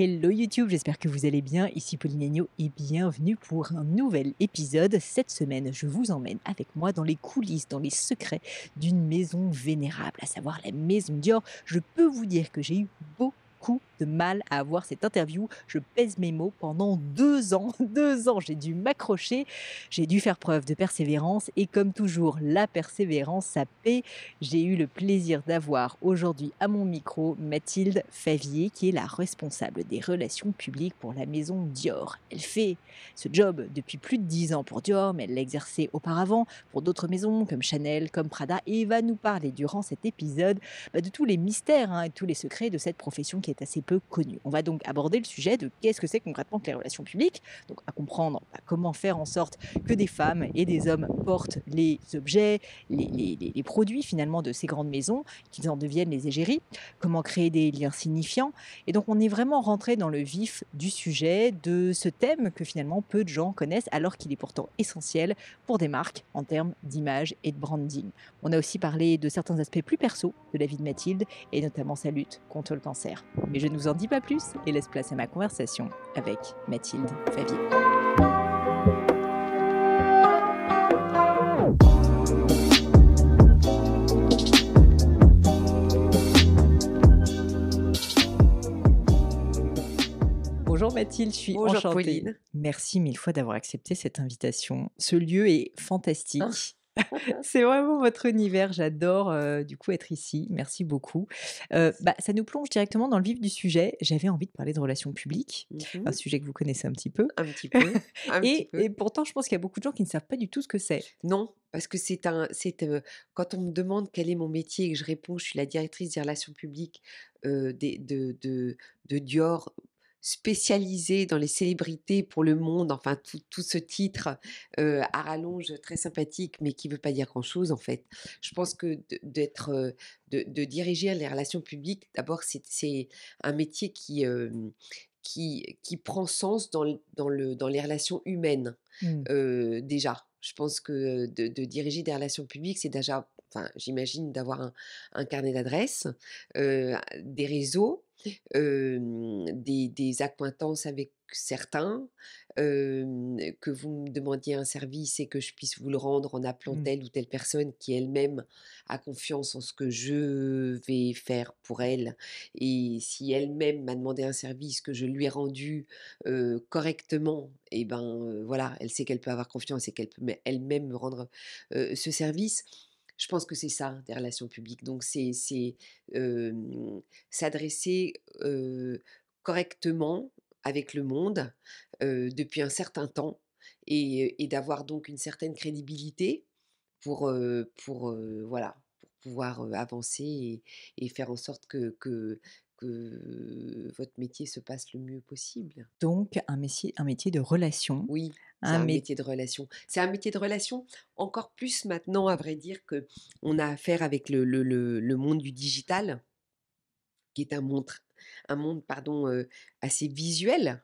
Hello YouTube, j'espère que vous allez bien. Ici Pauline Agneau et bienvenue pour un nouvel épisode. Cette semaine, je vous emmène avec moi dans les coulisses, dans les secrets d'une maison vénérable, à savoir la maison Dior. Je peux vous dire que j'ai eu beaucoup de mal à avoir cette interview. Je pèse mes mots pendant deux ans. Deux ans, j'ai dû m'accrocher. J'ai dû faire preuve de persévérance. Et comme toujours, la persévérance, ça paie. J'ai eu le plaisir d'avoir aujourd'hui à mon micro Mathilde Favier, qui est la responsable des relations publiques pour la maison Dior. Elle fait ce job depuis plus de dix ans pour Dior, mais elle l'a auparavant pour d'autres maisons comme Chanel, comme Prada, et va nous parler durant cet épisode bah, de tous les mystères hein, et tous les secrets de cette profession qui est assez peu connu. On va donc aborder le sujet de qu'est-ce que c'est concrètement que les relations publiques, donc à comprendre bah, comment faire en sorte que des femmes et des hommes portent les objets, les, les produits finalement de ces grandes maisons, qu'ils en deviennent les égéries, comment créer des liens signifiants. Et donc on est vraiment rentré dans le vif du sujet, de ce thème que finalement peu de gens connaissent alors qu'il est pourtant essentiel pour des marques en termes d'image et de branding. On a aussi parlé de certains aspects plus perso de la vie de Mathilde et notamment sa lutte contre le cancer. Mais je ne vous en dis pas plus et laisse place à ma conversation avec Mathilde Favier. Bonjour Mathilde, je suis enchantée. Merci mille fois d'avoir accepté cette invitation. Ce lieu est fantastique. Oh c'est vraiment votre univers. J'adore du coup être ici. Merci beaucoup. bah, ça nous plonge directement dans le vif du sujet. J'avais envie de parler de relations publiques, un mmh sujet que vous connaissez un petit peu. Un petit peu. Un et, petit peu. et, pourtant, je pense qu'il y a beaucoup de gens qui ne savent pas du tout ce que c'est. Non, parce que c'est un, c'est quand on me demande quel est mon métier et que je réponds, je suis la directrice des relations publiques de, de, de Dior spécialisé dans les célébrités pour le monde, enfin tout, tout ce titre à rallonge très sympathique, mais qui ne veut pas dire grand-chose en fait. Je pense que d'être, de, diriger les relations publiques, d'abord c'est un métier qui, qui, qui, prend sens dans, dans, le, dans les relations humaines mmh. déjà. Je pense que de diriger des relations publiques, c'est déjà enfin, j'imagine d'avoir un, carnet d'adresses, des réseaux, des, des, acquaintances avec certains, que vous me demandiez un service et que je puisse vous le rendre en appelant mmh. telle ou telle personne qui elle-même a confiance en ce que je vais faire pour elle. Et si elle-même m'a demandé un service que je lui ai rendu correctement, et eh ben voilà, elle sait qu'elle peut avoir confiance et qu'elle peut elle-même me rendre ce service. Je pense que c'est ça, des relations publiques. Donc, c'est s'adresser correctement avec le monde depuis un certain temps et, d'avoir donc une certaine crédibilité pour, pour, voilà, pour pouvoir avancer et, et, faire en sorte que, que, que votre métier se passe le mieux possible. Donc un métier, un métier de relation. Oui, un, métier de relation. C'est un métier de relation encore plus maintenant, à vrai dire, que on a affaire avec le, monde du digital, qui est un monde, un monde pardon, euh, assez visuel.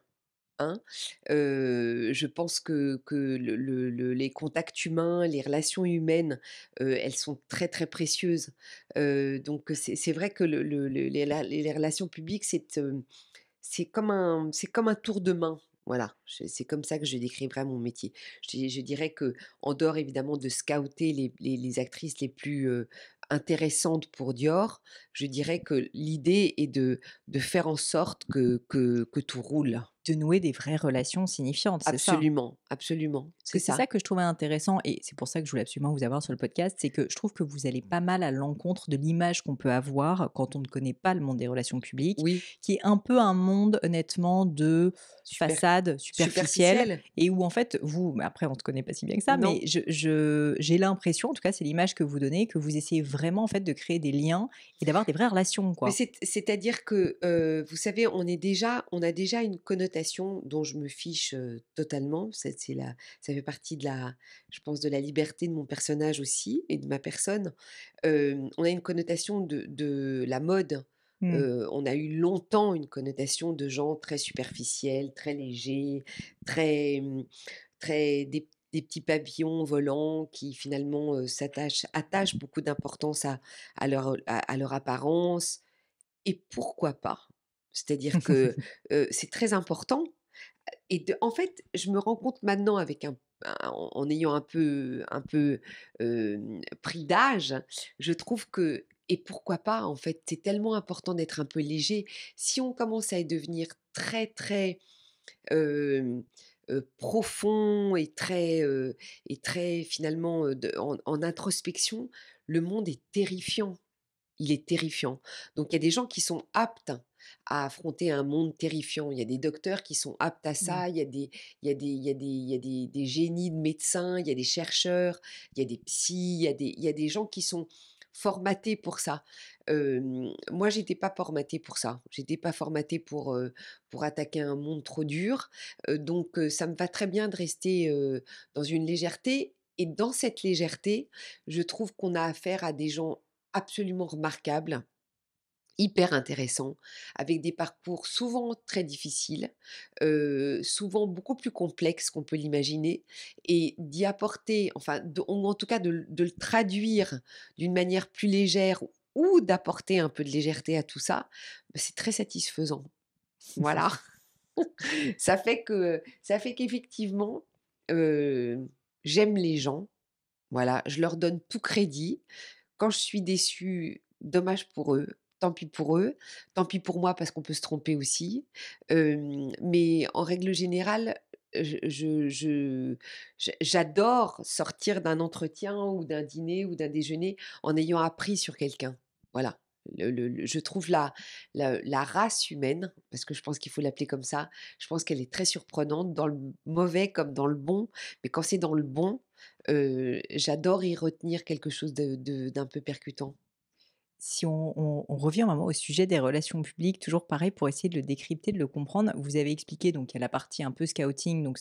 Hein, je pense que, les contacts humains, les relations humaines, elles sont très très précieuses. donc c'est vrai que le, les, relations publiques, c'est comme, un, comme un tour de main. Voilà, c'est comme ça que je décrirais mon métier. Je, dirais que, en dehors évidemment de scouter les, actrices les plus intéressantes pour Dior, je dirais que l'idée est de, de, faire en sorte que, que tout roule de nouer des vraies relations signifiantes. Hein? Absolument, absolument. C'est ça. que je trouvais intéressant et c'est pour ça que je voulais absolument vous avoir sur le podcast, c'est que je trouve que vous allez pas mal à l'encontre de l'image qu'on peut avoir quand on ne connaît pas le monde des relations publiques, oui. qui est un peu un monde honnêtement de façade superficielle, et où en fait vous, après on te connaît pas si bien que ça, mais j'ai je, j'ai l'impression, en tout cas c'est l'image que vous donnez, que vous essayez vraiment en fait de créer des liens et d'avoir des vraies relations quoi. C'est-à-dire que euh, vous savez, on est déjà, on a déjà une connotation dont je me fiche totalement. C'est, la, ça fait partie de la, je pense, de la liberté de mon personnage aussi et de ma personne. on a une connotation de, de la mode. Mmh. on a eu longtemps une connotation de gens très superficiels, très légers, très, mmh, très des, petits papillons volants qui finalement s'attachent, attachent beaucoup d'importance à, à, leur, à leur apparence. Et pourquoi pas c'est-à-dire que c'est très important. Et en fait, je me rends compte maintenant, avec un, en ayant un peu, un peu pris d'âge, je trouve que et pourquoi pas en fait, c'est tellement important d'être un peu léger. Si on commence à devenir très très profond et très, et très finalement de, en, introspection, le monde est terrifiant. Il est terrifiant. Donc il y a des gens qui sont aptes à affronter un monde terrifiant. Il y a des docteurs qui sont aptes à mmh. ça, il y a des, génies de médecins, il y a des chercheurs, il y a des psys, il y a des, gens qui sont formatés pour ça. Euh, moi, j'étais pas formatée pour ça. J'étais pas formatée pour pour attaquer un monde trop dur. donc, ça me va très bien de rester dans une légèreté. Et dans cette légèreté, je trouve qu'on a affaire à des gens absolument remarquables hyper intéressant avec des parcours souvent très difficiles, souvent beaucoup plus complexes qu'on peut l'imaginer, et d'y apporter, enfin, en tout cas de, le traduire d'une manière plus légère ou d'apporter un peu de légèreté à tout ça, bah, c'est très satisfaisant. Voilà. ça fait que ça fait qu'effectivement, j'aime les gens. Voilà, je leur donne tout crédit. Quand je suis déçue, dommage pour eux tant pis pour eux, tant pis pour moi parce qu'on peut se tromper aussi. mais en règle générale, j'adore sortir d'un entretien ou d'un dîner ou d'un déjeuner en ayant appris sur quelqu'un. Voilà. je trouve la, la, race humaine, parce que je pense qu'il faut l'appeler comme ça, je pense qu'elle est très surprenante, dans le mauvais comme dans le bon, mais quand c'est dans le bon, j'adore y retenir quelque chose d'un peu percutant si on, revient vraiment au sujet des relations publiques, toujours pareil pour essayer de le décrypter, de le comprendre, vous avez expliqué donc il y a la partie un peu scouting, donc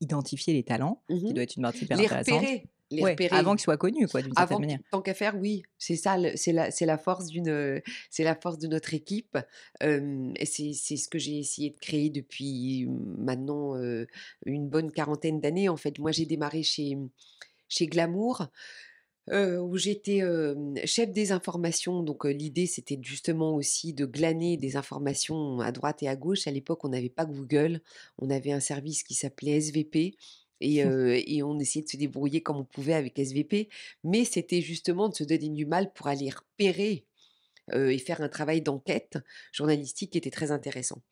identifier les talents, mmh qui doit être une partie hyper les intéressante. Repérer. Les avant qu'ils soient connus, quoi, d'une certaine manière. Tant qu'à faire, oui, c'est ça, c'est la, la force d'une, c'est la force de notre équipe. c'est, ce que j'ai essayé de créer depuis mmh, maintenant une bonne quarantaine d'années. En fait, moi, j'ai démarré chez chez Glamour où j'étais chef des informations. Donc l'idée, c'était justement aussi de glaner des informations à droite et à gauche. À l'époque, on n'avait pas Google, on avait un service qui s'appelait SVP. Et, mmh. et, on essayait de se débrouiller comme on pouvait avec SVP, mais c'était justement de se donner du mal pour aller repérer et faire un travail d'enquête journalistique qui était très intéressant.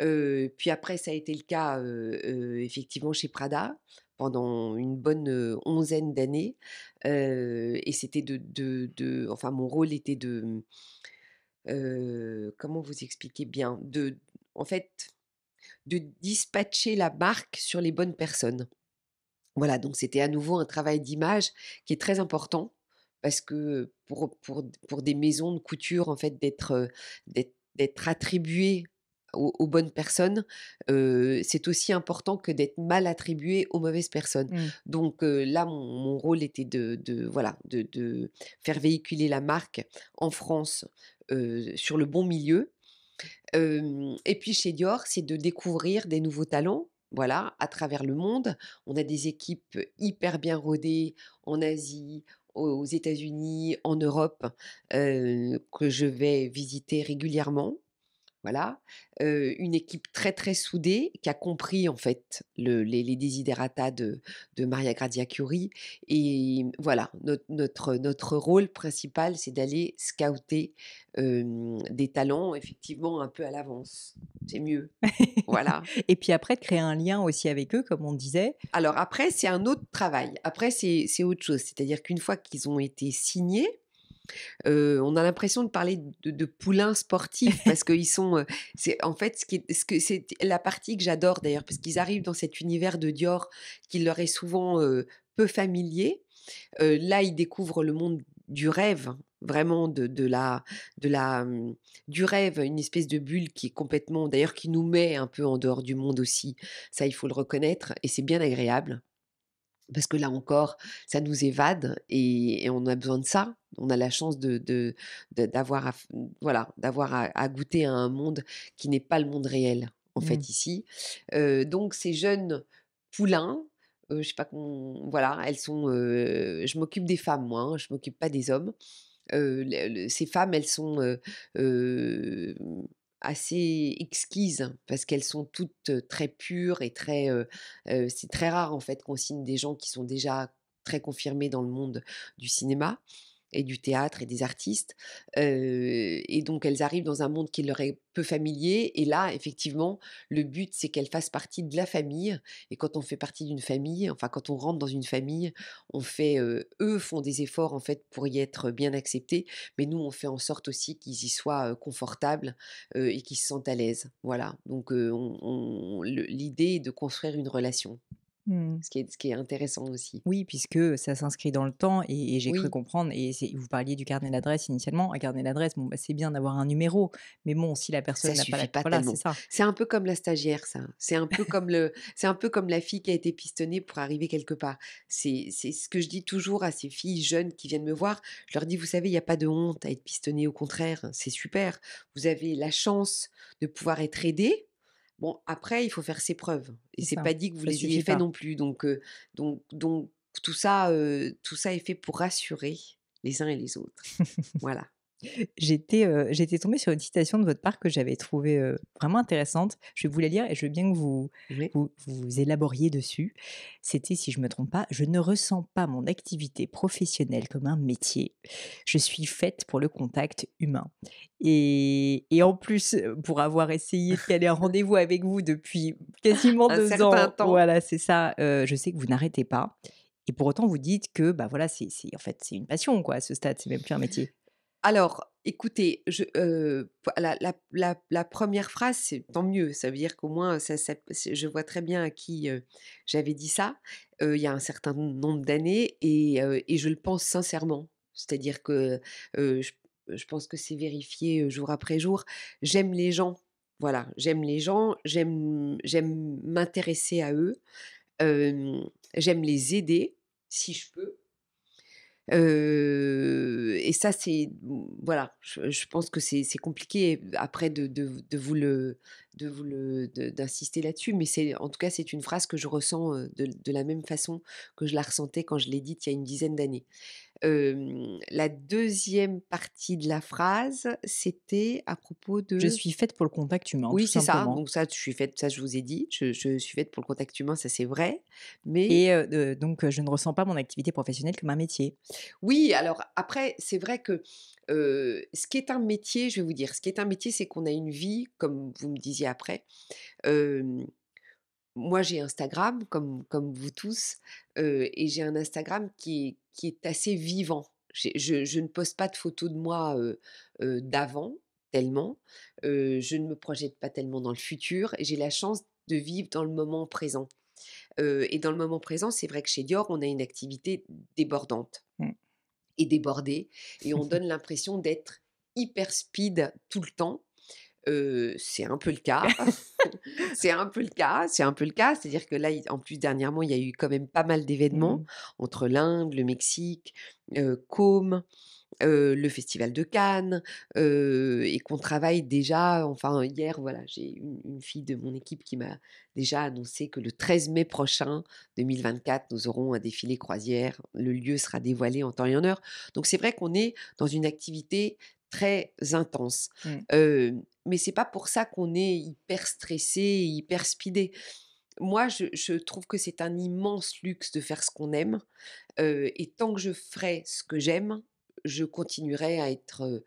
puis après, ça a été le cas effectivement chez Prada, dans une bonne onzaine d'années. et c'était de, de, de, Enfin, mon rôle était de. comment vous expliquer bien de, En fait, de dispatcher la marque sur les bonnes personnes. Voilà, donc c'était à nouveau un travail d'image qui est très important parce que pour, pour, des maisons de couture, en fait, d'être d'être attribué aux, bonnes personnes, c'est aussi important que d'être mal attribué aux mauvaises personnes. Mmh. Donc là, mon, rôle était de, voilà, de, faire véhiculer la marque en France sur le bon milieu. et puis chez Dior, c'est de découvrir des nouveaux talents voilà, à travers le monde. On a des équipes hyper bien rodées en Asie, aux États-Unis, en Europe, que je vais visiter régulièrement. Voilà, une équipe très très soudée qui a compris en fait les, désiderata desiderata de, Maria Gradia Curie. Et voilà, notre, notre, rôle principal, c'est d'aller scouter des talents effectivement un peu à l'avance. C'est mieux. voilà. Et puis après, de créer un lien aussi avec eux, comme on disait. Alors après, c'est un autre travail. Après, c'est autre chose. C'est-à-dire qu'une fois qu'ils ont été signés, on a l'impression de parler de, poulains sportifs parce qu'ils sont, c'est en fait ce que c'est la partie que j'adore d'ailleurs parce qu'ils arrivent dans cet univers de Dior qui leur est souvent peu familier. là, ils découvrent le monde du rêve, vraiment de, la de la du rêve, une espèce de bulle qui est complètement, d'ailleurs, qui nous met un peu en dehors du monde aussi. Ça, il faut le reconnaître et c'est bien agréable parce que là encore, ça nous évade et, on a besoin de ça. On a la chance de, d'avoir, à, voilà, d'avoir à, goûter à un monde qui n'est pas le monde réel, en fait, mmh. ici. donc, ces jeunes poulains, je je sais pas comment, voilà, elles sont, je m'occupe des femmes, moi, je hein, je m'occupe pas des hommes. ces femmes, elles sont assez exquises parce qu'elles sont toutes très pures et très. c'est très rare en fait qu'on signe des gens qui sont déjà très confirmés dans le monde du cinéma et du théâtre et des artistes. et donc elles arrivent dans un monde qui leur est peu familier. Et là, effectivement, le but, c'est qu'elles fassent partie de la famille. Et quand on fait partie d'une famille, enfin quand on rentre dans une famille, on fait, eux font des efforts en fait pour y être bien acceptés. Mais nous, on fait en sorte aussi qu'ils y soient confortables et qu'ils se sentent à l'aise. Voilà. Donc l'idée est de construire une relation. Mmh. Ce, qui est, intéressant aussi. Oui, puisque ça s'inscrit dans le temps et, j'ai cru comprendre. Et vous parliez du carnet d'adresse initialement. Un carnet d'adresse, bon, bah, c'est bien d'avoir un numéro, mais bon, si la personne n'a pas la. c'est ça. C'est un peu comme la stagiaire, ça. C'est un peu comme le, c'est un peu comme la fille qui a été pistonnée pour arriver quelque part. C'est, ce que je dis toujours à ces filles jeunes qui viennent me voir. Je leur dis, vous savez, il n'y a pas de honte à être pistonnée. Au contraire, hein, c'est super. Vous avez la chance de pouvoir être aidée Bon, après, il faut faire ses preuves. Et c'est pas dit que vous les ayez fait non plus. Donc, donc, donc tout, ça, tout ça est fait pour rassurer les uns et les autres. voilà j'étais j'étais tombée sur une citation de votre part que j'avais trouvée vraiment intéressante. Je vais vous la lire et je veux bien que vous vous, élaboriez dessus. C'était, si je me trompe pas, je ne ressens pas mon activité professionnelle comme un métier. Je suis faite pour le contact humain. Et, et en plus, pour avoir essayé de caler un rendez-vous avec vous depuis quasiment deux ans, temps. voilà, c'est ça. je sais que vous n'arrêtez pas. Et pour autant, vous dites que bah voilà, c'est en fait c'est une passion quoi. À ce stade, c'est même plus un métier. Alors, écoutez, je, la, première phrase, c'est tant mieux. Ça veut dire qu'au moins, je vois très bien à qui j'avais dit ça il y a un certain nombre d'années et, je le pense sincèrement. C'est-à-dire que je, je, pense que c'est vérifié jour après jour. J'aime les gens. Voilà, j'aime les gens, j'aime m'intéresser à eux, j'aime les aider si je peux et ça, c'est mmh, voilà, je, pense que c'est compliqué après de, vous le de vous le d'insister là-dessus, mais c'est en tout cas c'est une phrase que je ressens de, de, la même façon que je la ressentais quand je l'ai dite il y a une dizaine d'années la deuxième partie de la phrase, c'était à propos de. Je suis faite pour le contact humain. Oui, c'est ça. Donc ça, je suis faite. Ça, je vous ai dit. Je, suis faite pour le contact humain. Ça, c'est vrai. Mais et donc, je ne ressens pas mon activité professionnelle comme un métier. Oui. Alors après, c'est vrai que ce qui est un métier, je vais vous dire, ce qui est un métier, c'est qu'on a une vie, comme vous me disiez après moi, j'ai Instagram, comme, comme vous tous, et j'ai un Instagram qui est, qui est assez vivant. Je, je, ne poste pas de photos de moi d'avant, tellement. je ne me projette pas tellement dans le futur, et j'ai la chance de vivre dans le moment présent. et dans le moment présent, c'est vrai que chez Dior, on a une activité débordante mmh. et débordée, et on donne l'impression d'être hyper speed tout le temps c'est un peu le cas. c'est un peu le cas, c'est un peu le cas. C'est-à-dire que là, en plus, dernièrement, il y a eu quand même pas mal d'événements mmh. entre l'Inde, le Mexique, euh, le festival de Cannes et qu'on travaille déjà. Enfin, hier, voilà, j'ai une, fille de mon équipe qui m'a déjà annoncé que le 13 mai prochain 2024, nous aurons un défilé croisière. Le lieu sera dévoilé en temps et en heure. Donc, c'est vrai qu'on est dans une activité très intense. Mmh mais c'est pas pour ça qu'on est hyper stressé, hyper speedé. Moi, je, trouve que c'est un immense luxe de faire ce qu'on aime. et tant que je ferai ce que j'aime, je continuerai à être,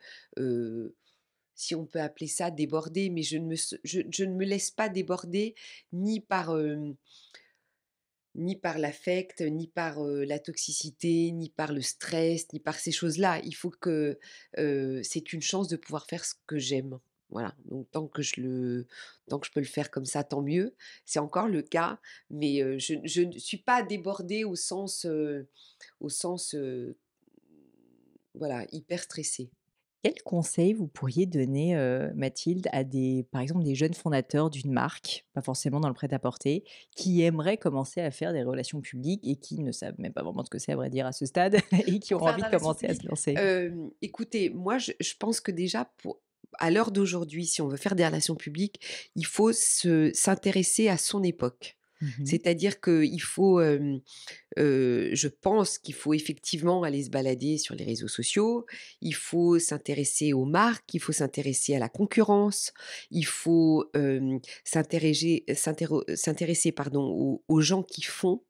si on peut appeler ça, débordée. Mais je ne me, je, ne me laisse pas déborder ni par... ni par l'affect, ni par la toxicité, ni par le stress, ni par ces choses-là. Il faut que c'est une chance de pouvoir faire ce que j'aime. Voilà, donc tant que je le, tant que je peux le faire comme ça, tant mieux. C'est encore le cas, mais je, ne suis pas débordée au sens, au sens, voilà, hyper stressée. Quel conseil vous pourriez donner, Mathilde, à des, par exemple, des jeunes fondateurs d'une marque, pas forcément dans le prêt-à-porter, qui aimeraient commencer à faire des relations publiques et qui ne savent même pas vraiment ce que c'est, à vrai dire, à ce stade, et qui ont bah, envie de bah, commencer à se lancer Écoutez, moi, je, je pense que déjà, pour à l'heure d'aujourd'hui, si on veut faire des relations publiques, il faut s'intéresser à son époque. Mmh C'est-à-dire qu'il faut, je pense qu'il faut effectivement aller se balader sur les réseaux sociaux, il faut s'intéresser aux marques, il faut s'intéresser à la concurrence, il faut s'intéresser pardon aux gens qui font,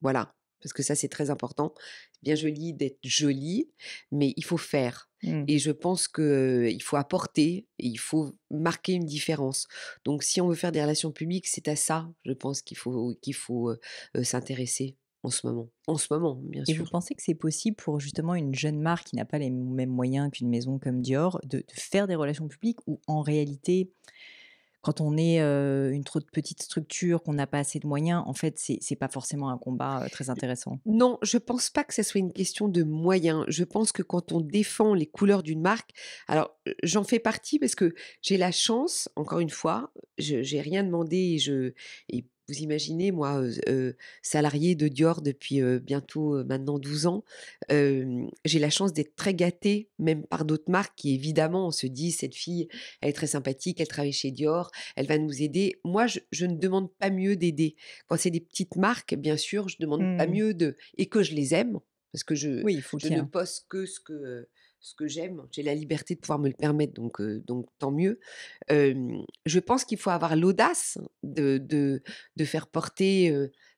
voilà parce que ça c'est très important. bien joli d'être joli, mais il faut faire. Mmh. Et je pense que il faut apporter, et il faut marquer une différence. Donc si on veut faire des relations publiques, c'est à ça, je pense qu'il faut qu'il faut s'intéresser en ce moment. En ce moment, bien sûr. Et vous pensez que c'est possible pour justement une jeune marque qui n'a pas les mêmes moyens qu'une maison comme Dior de, de faire des relations publiques ou en réalité quand on est une trop petite structure, qu'on n'a pas assez de moyens, en fait, c'est n'est pas forcément un combat très intéressant. Non, je pense pas que ce soit une question de moyens. Je pense que quand on défend les couleurs d'une marque, alors j'en fais partie parce que j'ai la chance, encore une fois, je n'ai rien demandé et, je, et vous imaginez, moi, euh, salarié de Dior depuis bientôt maintenant 12 ans, j'ai la chance d'être très gâtée, même par d'autres marques qui, évidemment, on se dit, cette fille, elle est très sympathique, elle travaille chez Dior, elle va nous aider. Moi, je, ne demande pas mieux d'aider. Quand c'est des petites marques, bien sûr, je ne demande pas mmh. mieux de... Et que je les aime, parce que je, je ne poste que ce que ce que j'aime, j'ai la liberté de pouvoir me le permettre, donc, donc tant mieux. je pense qu'il faut avoir l'audace de, de, faire porter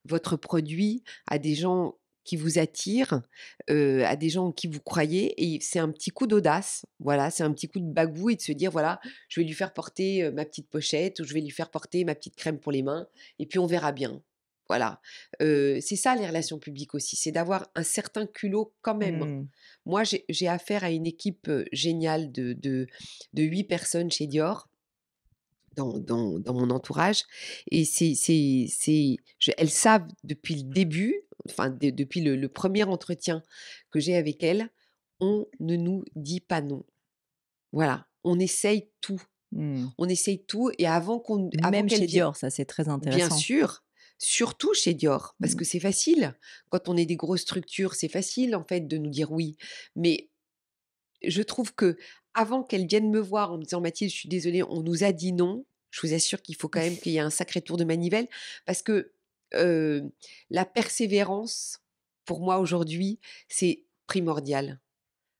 votre produit à des gens qui vous attirent, à des gens qui vous croyez, et c'est un petit coup d'audace, voilà, c'est un petit coup de bagou et de se dire, voilà, je vais lui faire porter ma petite pochette, ou je vais lui faire porter ma petite crème pour les mains, et puis on verra bien, voilà. c'est ça les relations publiques aussi, c'est d'avoir un certain culot quand même. Mmh. Moi, j'ai affaire à une équipe géniale de, de, personnes chez Dior. Dans, mon entourage. Et c'est, elles savent depuis le début, enfin depuis le, premier entretien que j'ai avec elles, on ne nous dit pas non. Voilà, on essaye tout. Mmh. On essaye tout et avant qu'on... Même chez Dior, ça c'est très intéressant. Bien sûr, Surtout chez Dior, parce mmh. que c'est facile. Quand on est des grosses structures, c'est facile en fait de nous dire oui. Mais je trouve que avant qu'elle vienne me voir en me disant Mathilde, je suis désolée, on nous a dit non. Je vous assure qu'il faut quand même qu'il y ait un sacré tour de manivelle, parce que la persévérance, pour moi aujourd'hui, c'est primordial.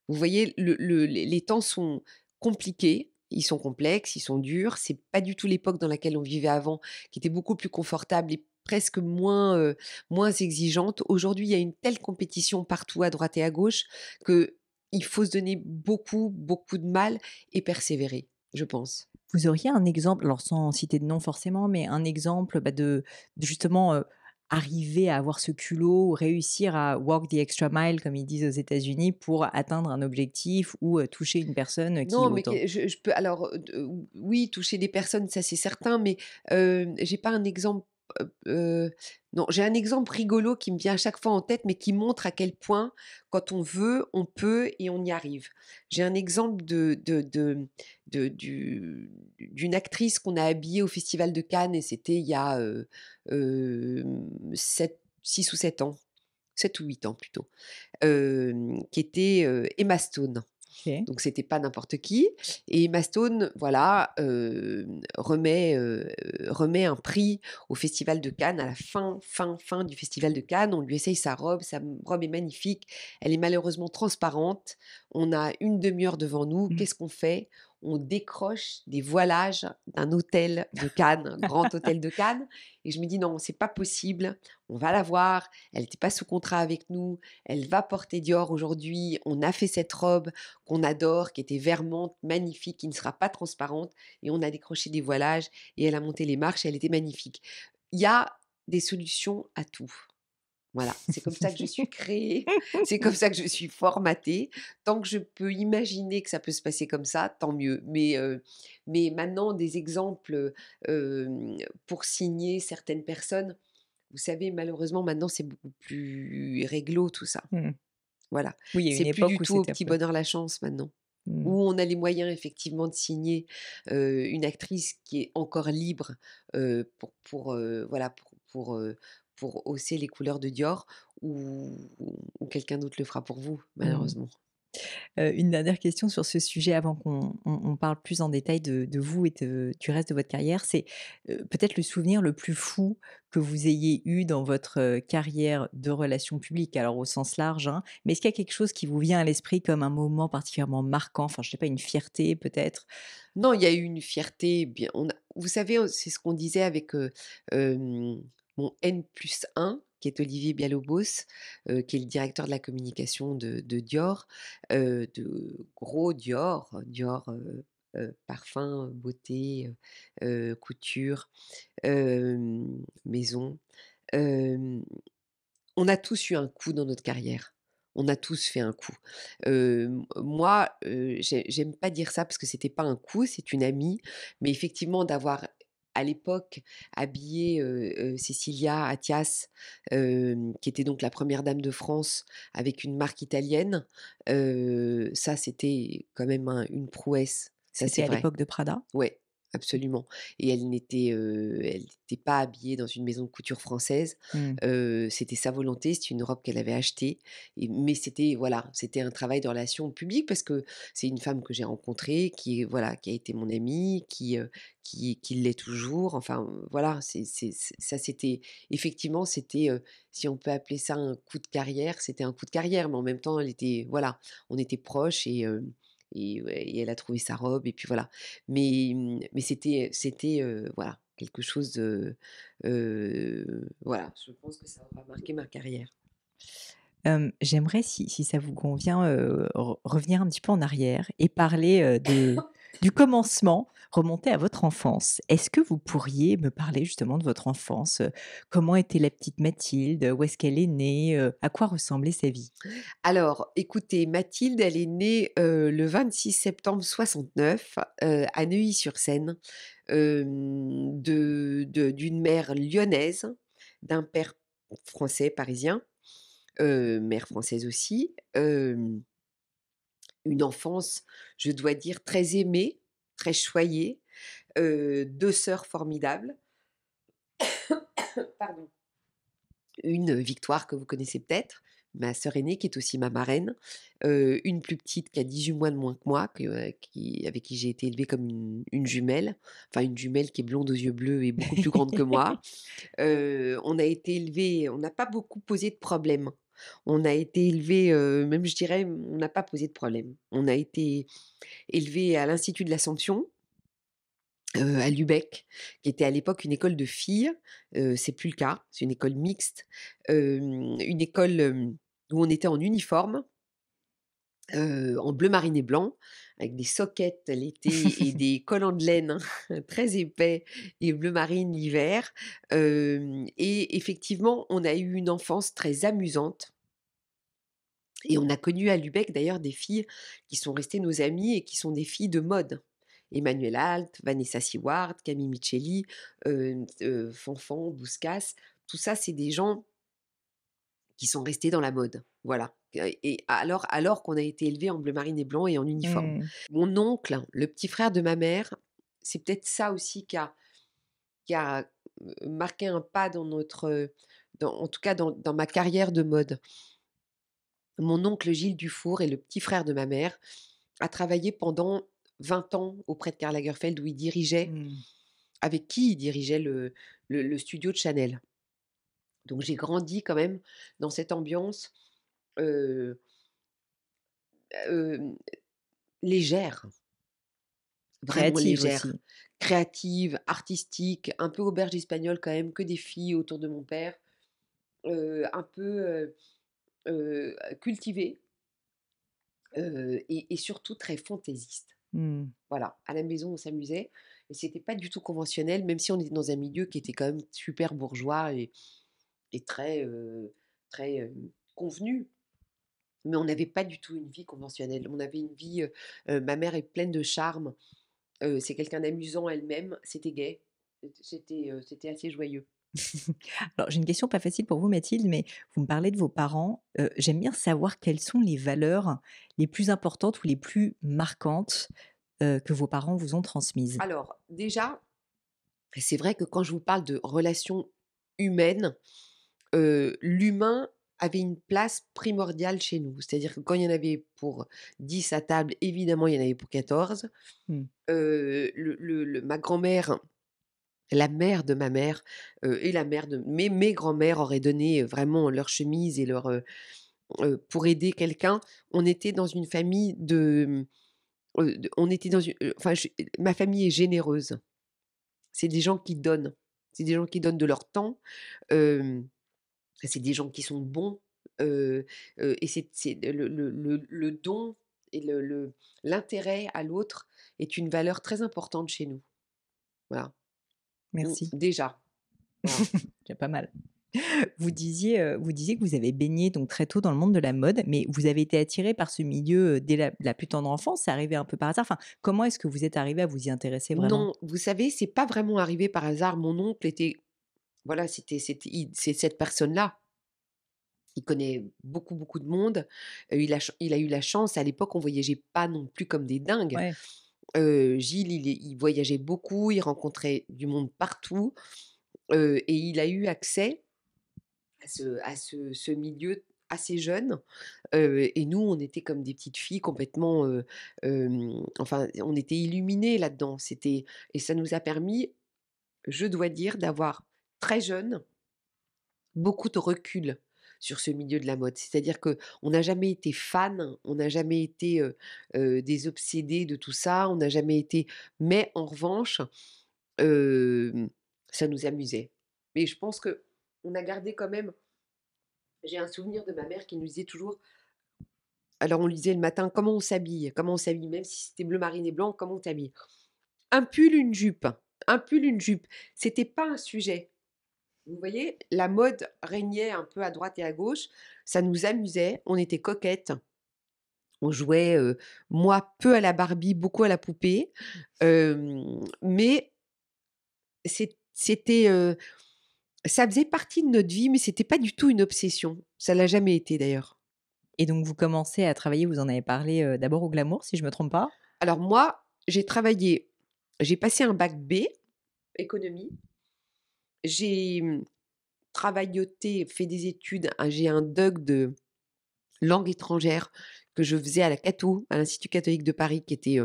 Vous voyez, les temps sont compliqués, ils sont complexes, ils sont durs. C'est pas du tout l'époque dans laquelle on vivait avant, qui était beaucoup plus confortable et presque moins, moins exigeante. Aujourd'hui, il y a une telle compétition partout à droite et à gauche que il faut se donner beaucoup, beaucoup de mal et persévérer, je pense. Vous auriez un exemple, alors sans citer de nom forcément, mais un exemple bah, de, justement arriver à avoir ce culot, réussir à walk the extra mile, comme ils disent aux États-Unis, pour atteindre un objectif ou toucher une personne qui. Non, mais je, peux. Alors, oui, toucher des personnes, ça c'est certain, mais j'ai pas un exemple non, j'ai un exemple rigolo qui me vient à chaque fois en tête, mais qui montre à quel point, quand on veut, on peut et on y arrive. J'ai un exemple de, de, du, d'une actrice qu'on a habillée au Festival de Cannes, et c'était il y a 6 ou 7 ans, 7 ou 8 ans plutôt, qui était Emma Stone. Donc c'était pas n'importe qui. Et Mastone, voilà, remet, remet un prix au Festival de Cannes à la fin, fin, fin du Festival de Cannes. On lui essaye sa robe, sa robe est magnifique. Elle est malheureusement transparente. On a une demi-heure devant nous. Mmh. Qu'est-ce qu'on fait on décroche des voilages d'un hôtel de Cannes, grand hôtel de Cannes. Et je me dis, non, c'est pas possible, on va la voir, elle n'était pas sous contrat avec nous, elle va porter Dior aujourd'hui, on a fait cette robe qu'on adore, qui était vermante, magnifique, qui ne sera pas transparente, et on a décroché des voilages, et elle a monté les marches, elle était magnifique. Il y a des solutions à tout. Voilà, c'est comme ça que je suis créée, c'est comme ça que je suis formatée. Tant que je peux imaginer que ça peut se passer comme ça, tant mieux. Mais, mais maintenant, des exemples pour signer certaines personnes, vous savez, malheureusement, maintenant, c'est beaucoup plus réglo tout ça. Mmh. Voilà. Oui, c'est plus du tout au petit bonheur la chance maintenant. Mmh. où on a les moyens effectivement de signer une actrice qui est encore libre pour, voilà pour, hausser les couleurs de Dior ou quelqu'un d'autre le fera pour vous mmh. malheureusement. Euh, une dernière question sur ce sujet avant qu'on parle plus en détail de, vous et du reste de votre carrière. C'est euh, peut-être le souvenir le plus fou que vous ayez eu dans votre euh, carrière de relations publiques, alors au sens large. Hein, mais est-ce qu'il y a quelque chose qui vous vient à l'esprit comme un moment particulièrement marquant Enfin, je ne sais pas, une fierté peut-être Non, il y a eu une fierté. Bien, on vous savez, c'est ce qu'on disait avec mon N plus 1 qui est Olivier Bialobos, euh, qui est le directeur de la communication de, Dior, euh, de gros Dior, Dior euh, parfum, beauté, couture, maison. on a tous eu un coup dans notre carrière. On a tous fait un coup. moi, j'aime pas dire ça parce que c'était pas un coup, c'est une amie. Mais effectivement, d'avoir à l'époque habiller Cecilia Cécilia Attias, qui était donc la première dame de France, avec une marque italienne. ça, c'était quand même une prouesse. Ça, c'est à l'époque de Prada. Ouais, Absolument. Et elle n'était, pas habillée dans une maison de couture française. Mmh. c'était sa volonté. C'était une robe qu'elle avait achetée. mais c'était, voilà, c'était un travail de relation publique parce que c'est une femme que j'ai rencontrée, qui, voilà, qui a été mon amie, qui, qui, qui l'est toujours. Enfin, voilà, c'est, ça, c'était effectivement, c'était, si on peut appeler ça un coup de carrière, c'était un coup de carrière. Mais en même temps, elle était, voilà, on était proches et et, elle a trouvé sa robe et puis voilà. Mais mmh, mais c'était c'était voilà quelque chose de voilà. Je pense que ça aura marqué ma carrière. J'aimerais, si, si, ça vous convient, revenir un petit peu en arrière et parler du commencement remonter à votre enfance. Est-ce que vous pourriez me parler justement de votre enfance euh, Comment était la petite Mathilde euh, Où est-ce qu'elle est née euh, À quoi ressemblait sa vie Alors, écoutez, Mathilde, elle est née le 26 septembre 69 à Neuilly-sur-Seine d'une mère lyonnaise, d'un père français parisien, mère française aussi une enfance, je dois dire, très aimée, très choyée, deux sœurs formidables. Pardon. Une victoire que vous connaissez peut-être, ma sœur aînée qui est aussi ma marraine, une plus petite qui a 18 mois de moins que moi, qui, avec qui j'ai été élevée comme une, jumelle, enfin une jumelle qui est blonde aux yeux bleus et beaucoup plus grande que moi. on a été élevées, on n'a pas beaucoup posé de problèmes on a été élevé, même je dirais, on n'a pas posé de problème. On a été élevé à l'Institut de l'Assomption, à Lubeck, qui était à l'époque une école de filles. c'est plus le cas, c'est une école mixte, une école où on était en uniforme en bleu marine et blanc, avec des soquettes l'été et des collants de laine hein, très épais et bleu marine l'hiver. et effectivement, on a eu une enfance très amusante. Et on a connu à Lubeck d'ailleurs des filles qui sont restées nos amies et qui sont des filles de mode. Emmanuel Alt, Vanessa Seward, Camille Micheli, Fanfan, Bouscas, tout ça, c'est des gens qui sont restés dans la mode. Voilà. Et alors, alors qu'on a été élevé en bleu marine et blanc et en uniforme. Mmh. Mon oncle, le petit frère de ma mère, c'est peut-être ça aussi qui a, qui a, marqué un pas dans notre, en tout cas dans, ma carrière de mode. Mon oncle Gilles Dufour et le petit frère de ma mère a travaillé pendant 20 ans auprès de Karl Lagerfeld où il dirigeait, mmh. avec qui il dirigeait le, le studio de Chanel. Donc j'ai grandi quand même dans cette ambiance légère, vraiment créative légère, créative, artistique, un peu auberge espagnole quand même, que des filles autour de mon père, un peu cultivée et, surtout très fantaisiste. Mmh. Voilà, à la maison on s'amusait et c'était pas du tout conventionnel, même si on était dans un milieu qui était quand même super bourgeois et très, très convenu mais on n'avait pas du tout une vie conventionnelle. On avait une vie. ma mère est pleine de charme. c'est quelqu'un d'amusant elle-même. C'était gay. C'était, c'était assez joyeux. Alors, j'ai une question pas facile pour vous, Mathilde, mais vous me parlez de vos parents. j'aime bien savoir quelles sont les valeurs les plus importantes ou les plus marquantes que vos parents vous ont transmises. Alors, déjà, c'est vrai que quand je vous parle de relations humaines, l'humain avait une place primordiale chez nous. C'est-à-dire que quand il y en avait pour 10 à table, évidemment, il y en avait pour 14. Mmh. le, ma grand-mère, la mère de ma mère et la mère de mes, mes grands-mères auraient donné vraiment leur chemise et leur... pour aider quelqu'un, on était dans une famille de... Mmh, on était dans une, enfin, ma famille est généreuse. C'est des gens qui donnent. C'est des gens qui donnent de leur temps c'est des gens qui sont bons. et c'est le, don et l'intérêt à l'autre est une valeur très importante chez nous. Voilà. Merci. déjà. j'ai pas mal. Vous disiez, vous disiez que vous avez baigné donc très tôt dans le monde de la mode, mais vous avez été attiré par ce milieu dès la, plus tendre enfance. C'est arrivé un peu par hasard. Enfin, comment est-ce que vous êtes arrivé à vous y intéresser vraiment Non, vous savez, c'est pas vraiment arrivé par hasard. Mon oncle était voilà, c'était c'est cette personne-là. Il connaît beaucoup, beaucoup de monde. Euh, il, a, il a eu la chance, à l'époque, on voyageait pas non plus comme des dingues. Euh, Gilles, il, voyageait beaucoup, il rencontrait du monde partout. Euh, et il a eu accès à ce, milieu assez jeune. et nous, on était comme des petites filles complètement. enfin, on était illuminées là-dedans. C'était Et ça nous a permis, je dois dire, d'avoir très jeune, beaucoup de recul sur ce milieu de la mode. C'est-à-dire que on n'a jamais été fan, on n'a jamais été désobsédé des obsédés de tout ça, on n'a jamais été. Mais en revanche, ça nous amusait. Mais je pense que on a gardé quand même. J'ai un souvenir de ma mère qui nous disait toujours. Alors on lui disait le matin comment on s'habille, comment on s'habille, même si c'était bleu marine et blanc, comment on t'habille. Un pull, une jupe, un pull, une jupe. C'était pas un sujet. Vous voyez, la mode régnait un peu à droite et à gauche. Ça nous amusait. On était coquettes. On jouait, moi, peu à la Barbie, beaucoup à la poupée. mais c'était. ça faisait partie de notre vie, mais c'était pas du tout une obsession. Ça l'a jamais été d'ailleurs. Et donc, vous commencez à travailler, vous en avez parlé d'abord au glamour, si je me trompe pas Alors, moi, j'ai travaillé, j'ai passé un bac B, économie, j'ai mmh, travailloté, fait des études. Hein, j'ai un doc de langue étrangère que je faisais à la Cato, à l'Institut catholique de Paris, qui était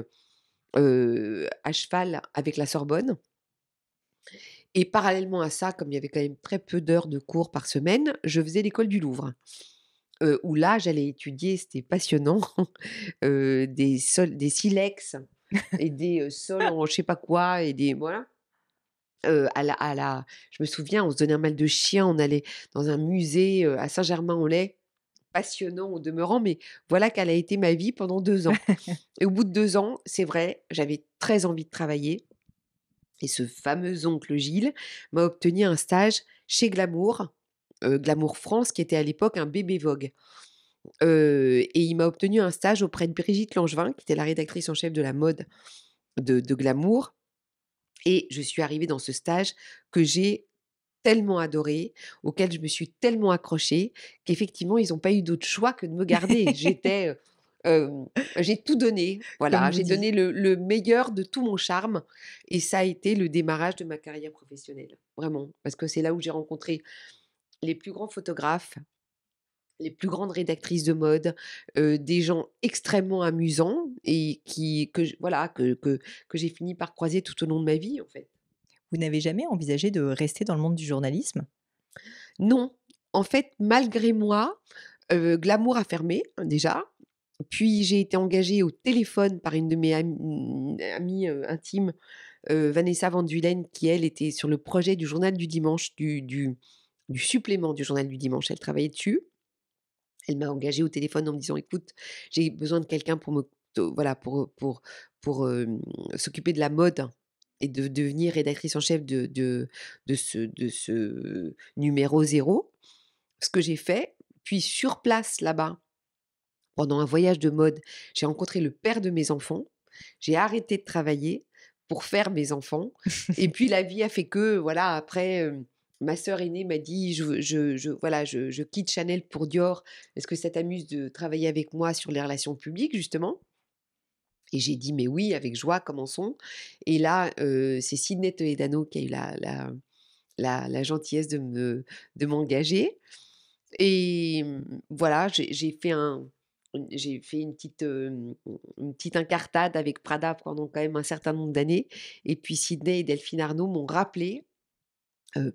à cheval avec la Sorbonne. Et parallèlement à ça, comme il y avait quand même très peu d'heures de cours par semaine, je faisais l'école du Louvre. où là, j'allais étudier, c'était passionnant, des, des silex et des sols en je sais pas quoi et des voilà la, je me souviens, on se donnait un mal de chien, on allait dans un musée à Saint-Germain-en-Laye, passionnant au demeurant, mais voilà qu'elle a été ma vie pendant deux ans. et au bout de deux ans, c'est vrai, j'avais très envie de travailler. Et ce fameux oncle Gilles m'a obtenu un stage chez Glamour, Glamour France, qui était à l'époque un bébé Vogue. et il m'a obtenu un stage auprès de Brigitte Langevin, qui était la rédactrice en chef de la mode de Glamour et je suis arrivée dans ce stage que j'ai tellement adoré, auquel je me suis tellement accrochée, qu'effectivement, ils n'ont pas eu d'autre choix que de me garder. J'étais... Euh, j'ai tout donné, voilà, j'ai donné le, meilleur de tout mon charme et ça a été le démarrage de ma carrière professionnelle, vraiment, parce que c'est là où j'ai rencontré les plus grands photographes, les plus grandes rédactrices de mode, des gens extrêmement amusants et qui que voilà que, que, j'ai fini par croiser tout au long de ma vie en fait. Vous n'avez jamais envisagé de rester dans le monde du journalisme Non, en fait, malgré moi, Glamour a fermé hein, déjà. Puis j'ai été engagée au téléphone par une de mes mmh, amies intimes, Vanessa Van qui elle était sur le projet du journal du dimanche, du, du, du supplément du journal du dimanche. Elle travaillait dessus. Elle m'a engagée au téléphone en me disant écoute, j'ai besoin de quelqu'un pour me voilà pour pour pour s'occuper de la mode et de devenir rédactrice en chef de de, de ce de ce numéro zéro. Ce que j'ai fait, puis sur place là-bas, pendant un voyage de mode, j'ai rencontré le père de mes enfants. J'ai arrêté de travailler pour faire mes enfants. et puis la vie a fait que voilà après ma sœur aînée m'a dit je, voilà, je, quitte Chanel pour Dior. Est-ce que ça t'amuse de travailler avec moi sur les relations publiques, justement Et j'ai dit Mais oui, avec joie, commençons. Et là, euh, c'est Sidney Dano qui a eu la, gentillesse de, m'engager. Et mmh, voilà, j'ai, fait un, j'ai fait une petite, euh, une petite incartade avec Prada pendant quand même un certain nombre d'années. Et puis Sydney et Delphine Arnaud m'ont rappelé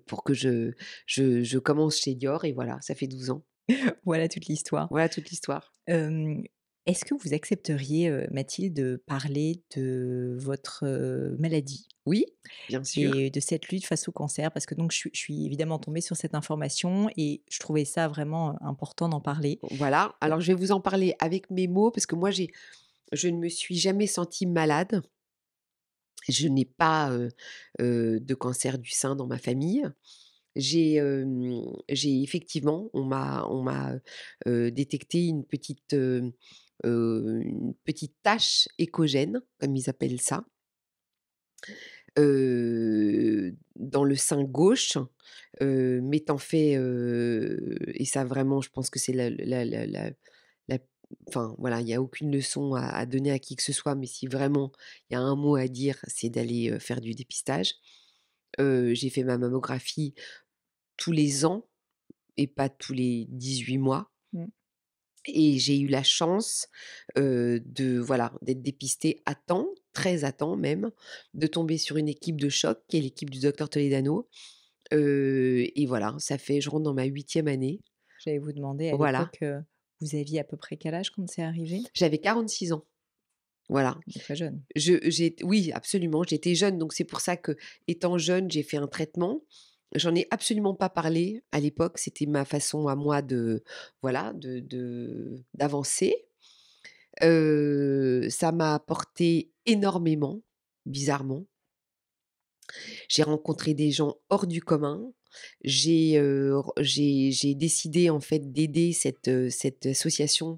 pour que je, commence chez Dior. Et voilà, ça fait 12 ans. voilà toute l'histoire. Voilà toute l'histoire. est-ce que vous accepteriez, Mathilde, de parler de votre maladie Oui, bien sûr. Et de cette lutte face au cancer, parce que donc je suis, évidemment tombée sur cette information et je trouvais ça vraiment important d'en parler. Voilà, alors je vais vous en parler avec mes mots, parce que moi, je ne me suis jamais sentie malade. Je n'ai pas de cancer du sein dans ma famille j'ai effectivement, on m'a détecté une petite, euh, une petite tache écogène, comme ils appellent ça, dans le sein gauche, m'étant fait, et ça vraiment, je pense que c'est la voilà, il n'y a aucune leçon à, donner à qui que ce soit, mais si vraiment il y a un mot à dire, c'est d'aller faire du dépistage. j'ai fait ma mammographie tous les ans et pas tous les 18 mois. Mmh. Et j'ai eu la chance de voilà d'être dépistée à temps, très à temps même, de tomber sur une équipe de choc qui est l'équipe du docteur Toledano. et voilà, ça fait, je rentre dans ma huitième année. J'allais vous demander à voilà. l'époque vous aviez à peu près quel âge quand c'est arrivé J'avais 46 ans. Voilà. Très jeune. Je, oui, absolument. J'étais jeune, donc c'est pour ça que, étant jeune, j'ai fait un traitement. J'en ai absolument pas parlé à l'époque. C'était ma façon à moi de, voilà, de d'avancer. Euh, ça m'a apporté énormément, bizarrement. J'ai rencontré des gens hors du commun j'ai j'ai décidé en fait d'aider cette, cette association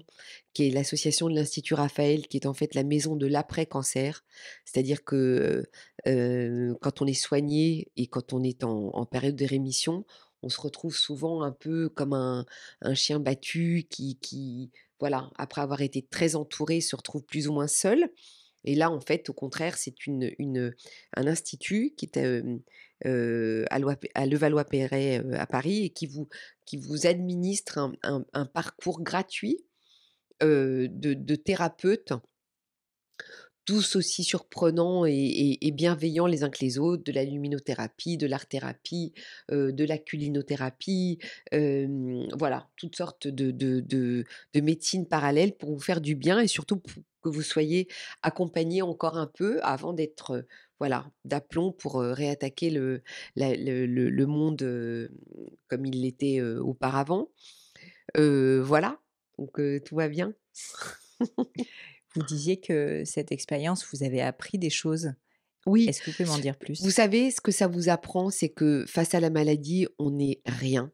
qui est l'association de l'Institut Raphaël, qui est en fait la maison de l'après-cancer. C'est-à-dire que quand on est soigné et quand on est en, en période de rémission, on se retrouve souvent un peu comme un, un chien battu qui, qui, voilà, après avoir été très entouré, se retrouve plus ou moins seul. Et là, en fait, au contraire, c'est une, une, un institut qui est, à Levallois-Perret à Paris et qui vous, qui vous administre un, parcours gratuit de, thérapeutes tous aussi surprenants et, bienveillants les uns que les autres, de la luminothérapie, de l'art-thérapie, de la culinothérapie, voilà, toutes sortes de, de, médecines parallèles pour vous faire du bien et surtout pour que vous soyez accompagné encore un peu avant d'être voilà, d'aplomb pour réattaquer le, le, monde comme il l'était auparavant. voilà, donc tout va bien. vous disiez que cette expérience, vous avez appris des choses. Oui. Est-ce que vous pouvez m'en dire plus Vous savez, ce que ça vous apprend, c'est que face à la maladie, on n'est rien.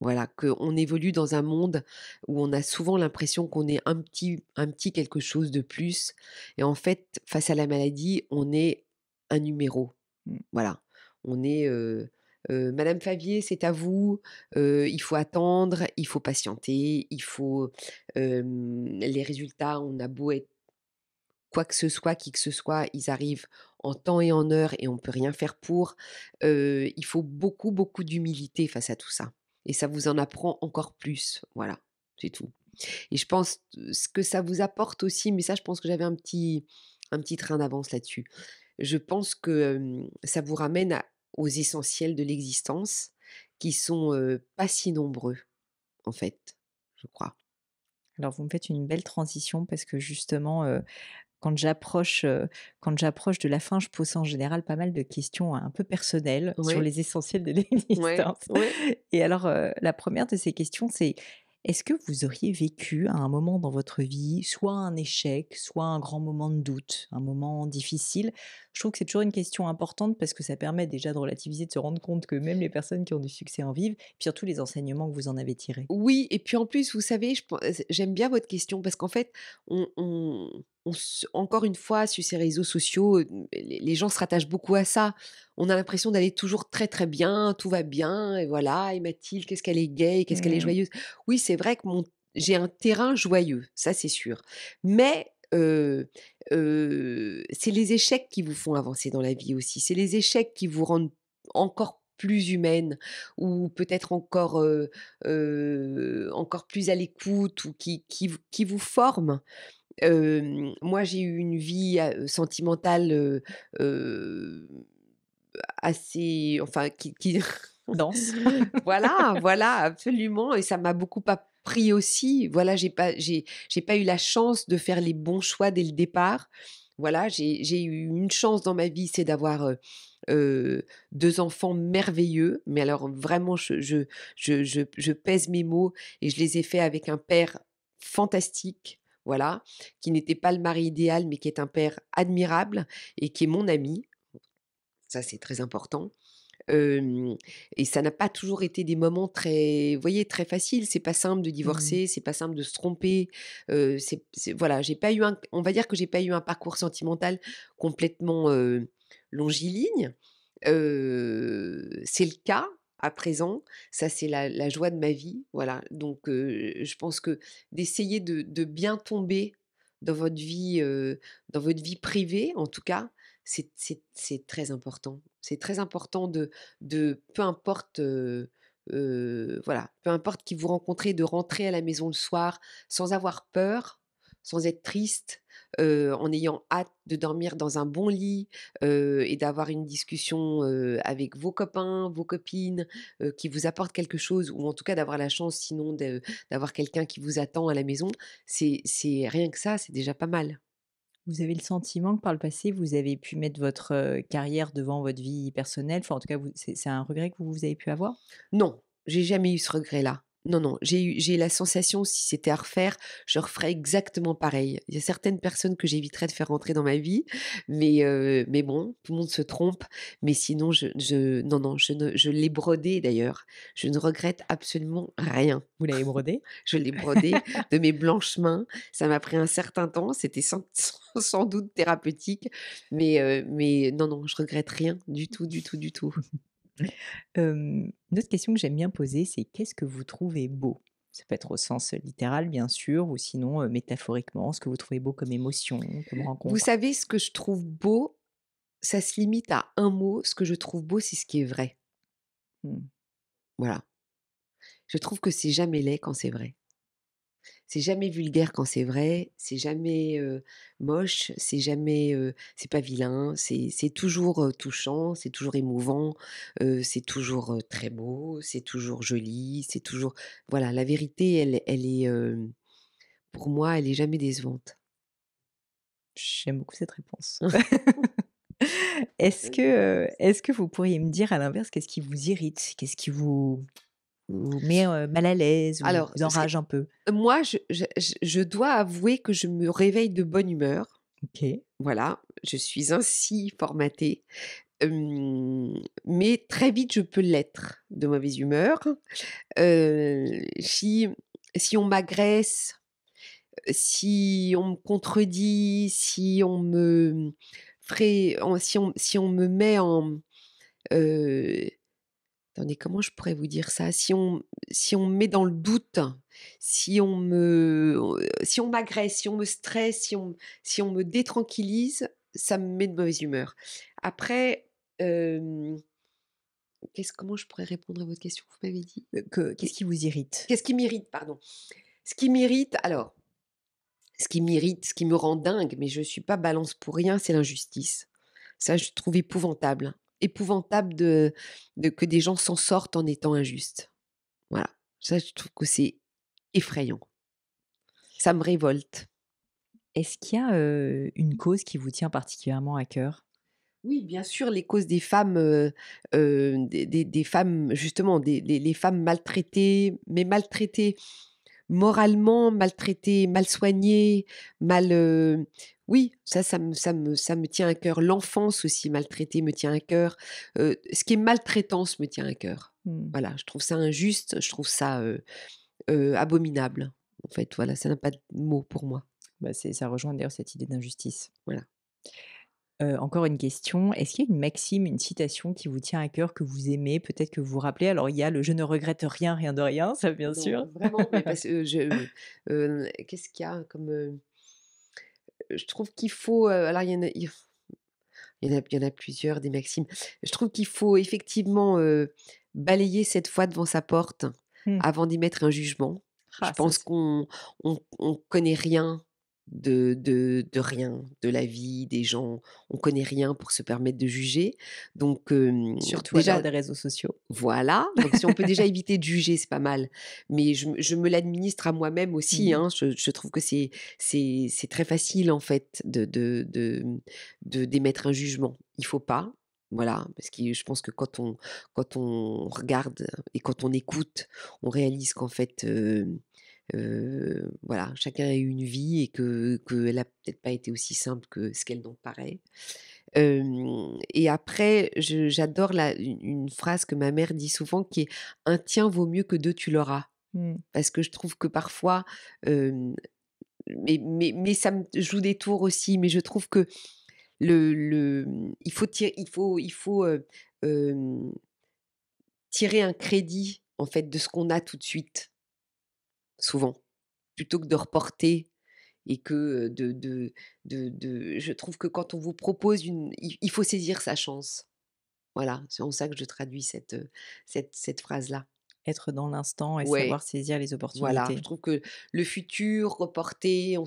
Voilà, qu'on évolue dans un monde où on a souvent l'impression qu'on est un petit, un petit quelque chose de plus. Et en fait, face à la maladie, on est un numéro. Mmh. Voilà. On est. Madame Favier, c'est à vous. il faut attendre, il faut patienter, il faut les résultats. On a beau être quoi que ce soit, qui que ce soit, ils arrivent en temps et en heure et on peut rien faire pour. il faut beaucoup, beaucoup d'humilité face à tout ça. Et ça vous en apprend encore plus. Voilà, c'est tout. Et je pense ce que ça vous apporte aussi, mais ça, je pense que j'avais un petit, un petit train d'avance là-dessus je pense que ça vous ramène aux essentiels de l'existence qui sont pas si nombreux, en fait, je crois. Alors vous me faites une belle transition parce que justement, quand j'approche, de la fin, je pose en général pas mal de questions un peu personnelles sur les essentiels de l'existence. Et alors la première de ces questions, c'est est-ce que vous auriez vécu à un moment dans votre vie, soit un échec, soit un grand moment de doute, un moment difficile, je trouve que c'est toujours une question importante parce que ça permet déjà de relativiser, de se rendre compte que même les personnes qui ont du succès en vivent, puis surtout les enseignements que vous en avez tirés. Oui, et puis en plus, vous savez, j'aime bien votre question parce qu'en fait, encore une fois, sur ces réseaux sociaux, les, gens se rattachent beaucoup à ça. On a l'impression d'aller toujours très très bien, tout va bien, et voilà, et Mathilde, qu'est-ce qu'elle est gay, qu'est-ce qu'elle est mmh. joyeuse. Oui, c'est vrai que j'ai un terrain joyeux, ça c'est sûr. Mais c'est les échecs qui vous font avancer dans la vie aussi. C'est les échecs qui vous rendent encore plus humaine ou peut-être encore, encore plus à l'écoute ou qui, qui, vous forme. moi, j'ai eu une vie sentimentale assez... Enfin, qui... qui... Danse. voilà, voilà, absolument. Et ça m'a beaucoup pris aussi. Voilà, j'ai pas, j'ai, pas eu la chance de faire les bons choix dès le départ. Voilà, j'ai eu une chance dans ma vie, c'est d'avoir euh, euh, deux enfants merveilleux. Mais alors vraiment, je, je, je, pèse mes mots et je les ai faits avec un père fantastique, voilà, qui n'était pas le mari idéal, mais qui est un père admirable et qui est mon ami. Ça, c'est très important et ça n'a pas toujours été des moments très, vous voyez, très faciles. C'est pas simple de mmh. divorcer, c'est pas simple de se tromper. c'est, voilà, j'ai pas eu un, on va dire que j'ai pas eu un parcours sentimental complètement longiligne. c'est le cas à présent. Ça, c'est la, joie de ma vie. Voilà. Donc, je pense que d'essayer de, de, bien tomber dans votre vie, dans votre vie privée, en tout cas, c'est très important. C'est très important de, de peu importe, euh, euh, voilà, peu importe qui vous rencontrez, de rentrer à la maison le soir sans avoir peur, sans être triste, euh, en ayant hâte de dormir dans un bon lit et d'avoir une discussion avec vos copains, vos copines, qui vous apportent quelque chose, ou en tout cas d'avoir la chance sinon d'avoir quelqu'un qui vous attend à la maison, c'est rien que ça, c'est déjà pas mal. Vous avez le sentiment que par le passé, vous avez pu mettre votre carrière devant votre vie personnelle. en tout cas, c'est un regret que vous, vous avez pu avoir Non, j'ai jamais eu ce regret-là. Non, non, j'ai eu la sensation, si c'était à refaire, je referais exactement pareil. Il y a certaines personnes que j'éviterais de faire rentrer dans ma vie, mais, euh, mais bon, tout le monde se trompe. Mais sinon, je, non, non, je, je l'ai brodé d'ailleurs. Je ne regrette absolument rien. Vous l'avez brodé Je l'ai brodé de mes blanches mains. Ça m'a pris un certain temps. C'était sans, sans, doute thérapeutique, mais, euh, mais non, non, je regrette rien du tout, du tout, du tout. une autre question que j'aime bien poser, c'est qu'est-ce que vous trouvez beau Ça peut être au sens littéral, bien sûr, ou sinon métaphoriquement, ce que vous trouvez beau comme émotion, comme rencontre. Vous savez, ce que je trouve beau, ça se limite à un mot. Ce que je trouve beau, c'est ce qui est vrai. Mmh. Voilà. Je trouve que c'est jamais laid quand c'est vrai c'est jamais vulgaire quand c'est vrai, c'est jamais moche, c'est jamais, c'est pas vilain, c'est toujours touchant, c'est toujours émouvant, c'est toujours très beau, c'est toujours joli, c'est toujours, voilà, la vérité, elle, est, pour moi, elle est jamais décevante. J'aime beaucoup cette réponse. est-ce mmh. que, est-ce que vous pourriez me dire à l'inverse qu'est-ce qui vous irrite, qu'est-ce qui vous vous mal à l'aise, ou vous enrage un peu Moi, je, dois avouer que je me réveille de bonne humeur. Ok. Voilà, je suis ainsi formatée. mais très vite, je peux l'être de mauvaise humeur. si, si on m'agresse, si on me contredit, si on me, ferait, si on, si on me met en. Attendez, comment je pourrais vous dire ça Si on si me met dans le doute, si on me euh, si on m'agresse, si on me stresse, si on me détranquillise, ça me met de mauvaise humeur. Après, qu'est-ce comment je pourrais répondre à votre question Vous m'avez dit euh, que qu'est-ce qui vous irrite Qu'est-ce qui m'irrite Pardon. Ce qui m'irrite, alors, ce qui m'irrite, ce qui me rend dingue, mais je ne suis pas balance pour rien, c'est l'injustice. Ça, je trouve épouvantable épouvantable de, que des gens s'en sortent en étant injustes. Voilà, ça je trouve que c'est effrayant. Ça me révolte. Est-ce qu'il y a une cause qui vous tient particulièrement à cœur oui, bien sûr, les causes des femmes, des, femmes, justement, des, les, femmes maltraitées, mais maltraitées moralement maltraité, mal soigné, mal. Euh, oui, ça, ça me, ça, me, ça me tient à cœur. L'enfance aussi maltraitée me tient à cœur. Euh, ce qui est maltraitance me tient à cœur. Mmh. Voilà, je trouve ça injuste, je trouve ça euh, abominable. En fait, voilà, ça n'a pas de mot pour moi. Bah ça rejoint d'ailleurs cette idée d'injustice. Voilà encore une question. Est-ce qu'il y a une maxime, une citation qui vous tient à cœur, que vous aimez, peut-être que vous vous rappelez Alors, il y a le je ne regrette rien, rien de rien, ça bien sûr. Vraiment, mais Qu'est-ce qu'il y a comme. je trouve qu'il faut. alors, il y en a. plusieurs des maximes. Je trouve qu'il faut effectivement balayer cette fois devant sa porte mmh. avant d'y mettre un jugement. je ah, pense qu'on ne connaît rien de, rien, de la vie, des gens. On connaît rien pour se permettre de juger. Donc, surtout déjà des réseaux sociaux. Voilà. Donc, si on peut déjà éviter de juger, c'est pas mal. Mais je, me l'administre à moi-même aussi. Mmh. Hein. Je, trouve que c'est, c'est, très facile, en fait, de, mmh, de, d'émettre un jugement. Il faut pas. Voilà, parce que je pense que quand on, quand on regarde et quand on écoute, on réalise qu'en fait, voilà, chacun a eu une vie et que qu'elle a peut-être pas été aussi simple que ce qu'elle n'en paraît. et après, j'adore une, phrase que ma mère dit souvent qui est un tien vaut mieux que deux tu l'auras. Mmh. Parce que je trouve que parfois, mais, ça me joue des tours aussi, mais je trouve que le, mmh, il faut tirer, il faut, il faut tirer un crédit en fait de ce qu'on a tout de suite souvent, plutôt que de reporter et que de, de, je trouve que quand on vous propose une, il faut saisir sa chance. Voilà, c'est en ça que je traduis cette, euh, phrase-là. Être dans l'instant et savoir saisir les opportunités. Voilà, je trouve que le futur, reporté, on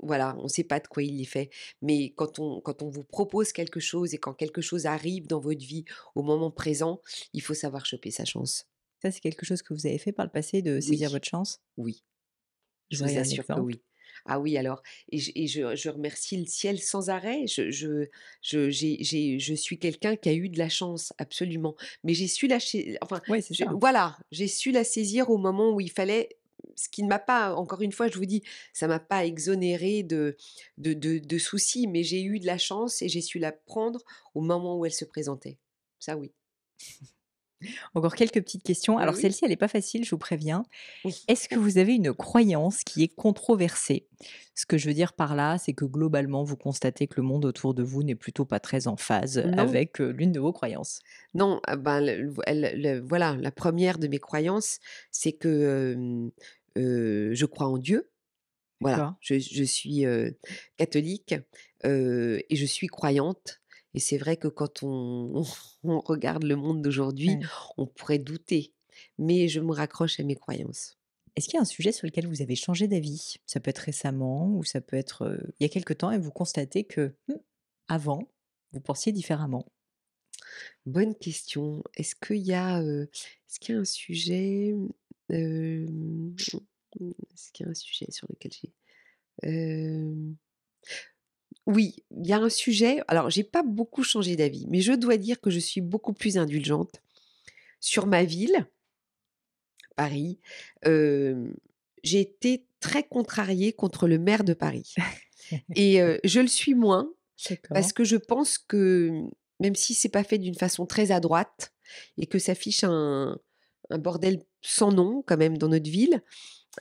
voilà, on ne sait pas de quoi il est fait. Mais quand on, quand on vous propose quelque chose et quand quelque chose arrive dans votre vie au moment présent, il faut savoir choper sa chance. Ça, c'est quelque chose que vous avez fait par le passé, de saisir votre chance Oui. Je, vous assure que oui. Ah oui, alors, et, je, remercie le ciel sans arrêt. Je, je, suis quelqu'un qui a eu de la chance, absolument. Mais j'ai su lâcher. Enfin, hein. voilà, j'ai su la saisir au moment où il fallait. Ce qui ne m'a pas, encore une fois, je vous dis, ça m'a pas exonéré de, de soucis, mais j'ai eu de la chance et j'ai su la prendre au moment où elle se présentait. Ça, oui. Encore quelques petites questions. Bah Alors celle-ci, elle n'est pas facile, je vous préviens. Est-ce que vous avez une croyance qui est controversée Ce que je veux dire par là, c'est que globalement, vous constatez que le monde autour de vous n'est plutôt pas très en phase avec l'une de vos croyances. Non, ah ben, voilà, la première de mes croyances, c'est que je crois en Dieu. Voilà, je, suis catholique et je suis croyante. Et c'est vrai que quand on, regarde le monde d'aujourd'hui, on pourrait douter. Mais je me raccroche à mes croyances. Est-ce qu'il y a un sujet sur lequel vous avez changé d'avis Ça peut être récemment ou ça peut être il y a quelque temps et vous constatez que mmh, avant, vous pensiez différemment. Bonne question. Est-ce qu'il y, a, un sujet Est-ce qu'il y a un sujet sur lequel j'ai oui, il y a un sujet. Alors, j'ai pas beaucoup changé d'avis, mais je dois dire que je suis beaucoup plus indulgente sur ma ville, Paris. j'ai été très contrariée contre le maire de Paris. Et je le suis moins parce que je pense que même si c'est pas fait d'une façon très adroite et que ça fiche un bordel sans nom quand même dans notre ville,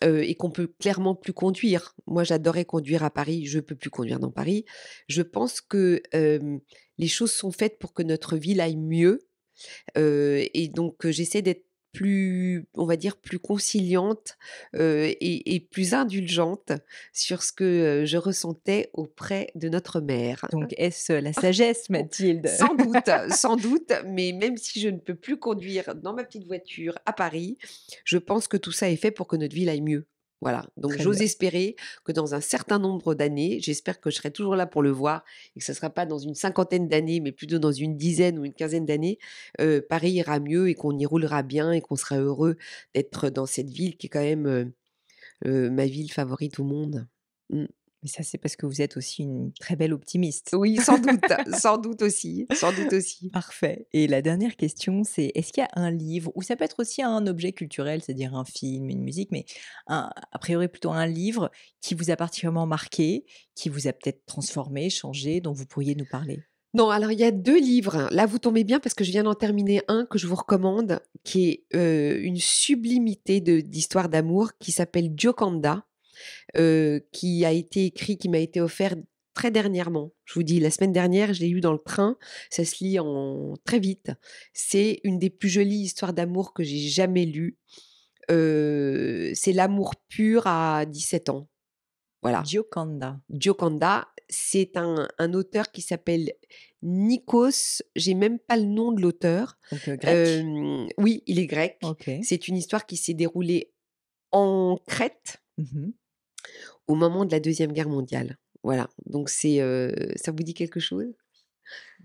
et qu'on peut clairement plus conduire. Moi, j'adorais conduire à Paris, je peux plus conduire dans Paris. Je pense que les choses sont faites pour que notre ville aille mieux. et donc, j'essaie d'être plus, on va dire, plus conciliante et, et, plus indulgente sur ce que je ressentais auprès de notre mère. Donc, est-ce la ah, sagesse, Mathilde Sans doute, sans doute, mais même si je ne peux plus conduire dans ma petite voiture à Paris, je pense que tout ça est fait pour que notre ville aille mieux. Voilà. Donc j'ose espérer que dans un certain nombre d'années, j'espère que je serai toujours là pour le voir et que ce ne sera pas dans une cinquantaine d'années, mais plutôt dans une dizaine ou une quinzaine d'années, Paris ira mieux et qu'on y roulera bien et qu'on sera heureux d'être dans cette ville qui est quand même ma ville favorite au monde. Mmh. Et ça, c'est parce que vous êtes aussi une très belle optimiste. Oui, sans doute, sans doute aussi, sans doute aussi. Parfait. Et la dernière question, c'est est-ce qu'il y a un livre, ou ça peut être aussi un objet culturel, c'est-à-dire un film, une musique, mais a priori plutôt un livre qui vous a particulièrement marqué, qui vous a peut-être transformé, changé, dont vous pourriez nous parler non, alors il y a deux livres. Là, vous tombez bien parce que je viens d'en terminer un que je vous recommande, qui est euh, une sublimité d'histoire d'amour qui s'appelle Gioconda qui a été écrit, qui m'a été offert très dernièrement. Je vous dis, la semaine dernière, je l'ai eu dans le train. Ça se lit en très vite. C'est une des plus jolies histoires d'amour que j'ai jamais lues. c'est l'amour pur à 17 ans. Voilà. Gioconda. Gioconda, c'est un, un, auteur qui s'appelle Nikos. J'ai même pas le nom de l'auteur. Euh, oui, il est grec. C'est une histoire qui s'est déroulée en Crète. Mmh au moment de la Deuxième Guerre mondiale. Voilà, donc c'est, ça vous dit quelque chose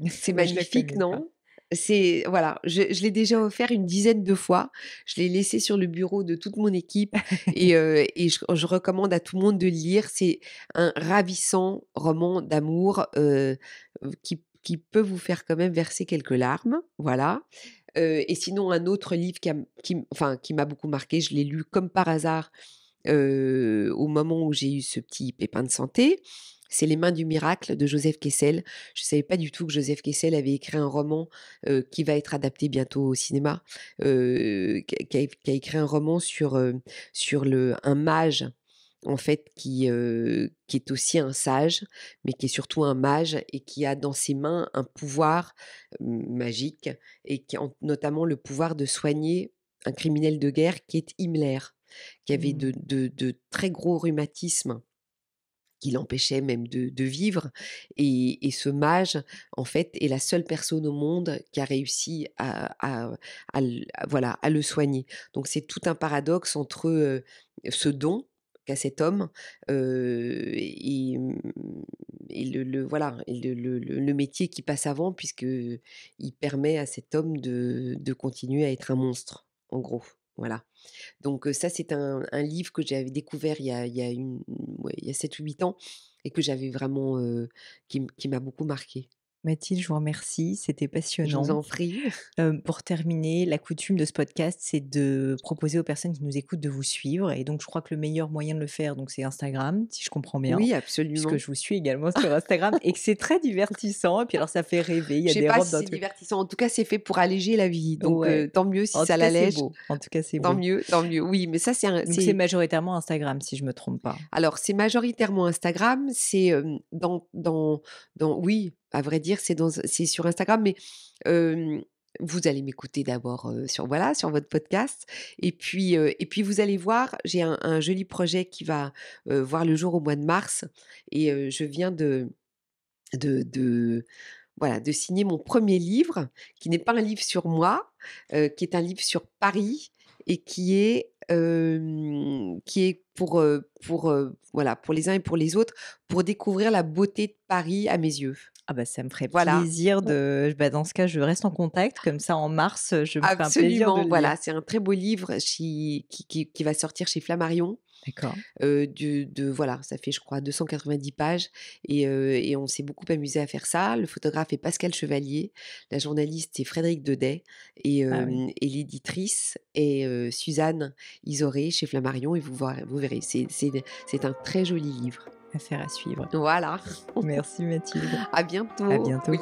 C'est magnifique, non c'est voilà, je, l'ai déjà offert une dizaine de fois. Je l'ai laissé sur le bureau de toute mon équipe et, je, recommande à tout le monde de le lire. C'est un ravissant roman d'amour qui, peut vous faire quand même verser quelques larmes. Voilà. et sinon, un autre livre qui m'a beaucoup marqué, je l'ai lu comme par hasard au moment où j'ai eu ce petit pépin de santé, c'est Les mains du miracle de Joseph Kessel. Je ne savais pas du tout que Joseph Kessel avait écrit un roman qui va être adapté bientôt au cinéma, qui, a, écrit un roman sur, sur le, un mage, en fait, qui, qui est aussi un sage, mais qui est surtout un mage et qui a dans ses mains un pouvoir magique, et qui a notamment le pouvoir de soigner un criminel de guerre qui est Himmler qui avait mmh. de, très gros rhumatismes qui l'empêchaient même de, vivre. Et, ce mage, en fait, est la seule personne au monde qui a réussi à, voilà, à le soigner. Donc c'est tout un paradoxe entre ce don qu'a cet homme mmh, et, le, voilà le, métier qui passe avant puisque il permet à cet homme de continuer à être un monstre en gros voilà. Donc ça, c'est un, livre que j'avais découvert il y a, il y a, 7 ou 8 ans et que j'avais vraiment, qui, qui m'a beaucoup marqué. Mathilde, je vous remercie, c'était passionnant. Je vous en prie. pour terminer, la coutume de ce podcast, c'est de proposer aux personnes qui nous écoutent de vous suivre. Et donc, je crois que le meilleur moyen de le faire, donc, c'est Instagram, si je comprends bien. Oui, absolument. que je vous suis également sur Instagram et que c'est très divertissant. Et puis, alors, ça fait rêver. Il y a sais pas si c'est divertissant. En tout cas, c'est fait pour alléger la vie. Donc, tant mieux si ça l'allège. En tout cas, c'est beau. Tant mieux, tant mieux. Oui, mais ça, c'est. c'est majoritairement Instagram, si je me trompe pas. Alors, c'est majoritairement Instagram. C'est dans, dans, dans, oui, à vrai dire, c'est, sur Instagram, mais vous allez m'écouter d'abord sur voilà sur votre podcast et puis et puis vous allez voir j'ai un, joli projet qui va voir le jour au mois de mars et je viens de, de de, voilà de signer mon premier livre qui n'est pas un livre sur moi qui est un livre sur Paris et qui est qui est pour pour voilà pour les uns et pour les autres pour découvrir la beauté de Paris à mes yeux ah bah, ça me ferait plaisir de. Bah, dans ce cas, je reste en contact comme ça en mars. Euh, je me Absolument, un plaisir de voilà, c'est un très beau livre qui, qui, va sortir chez Flammarion. D'accord. Euh, de, voilà, ça fait je crois 290 pages et, euh, et on s'est beaucoup amusé à faire ça. Le photographe est Pascal Chevalier, la journaliste est Frédéric Dedet et, ah et l'éditrice est Suzanne Isoré chez Flammarion et vous, vous verrez, c'est un très joli livre affaire à suivre. Voilà. Merci Mathilde. À bientôt. À bientôt.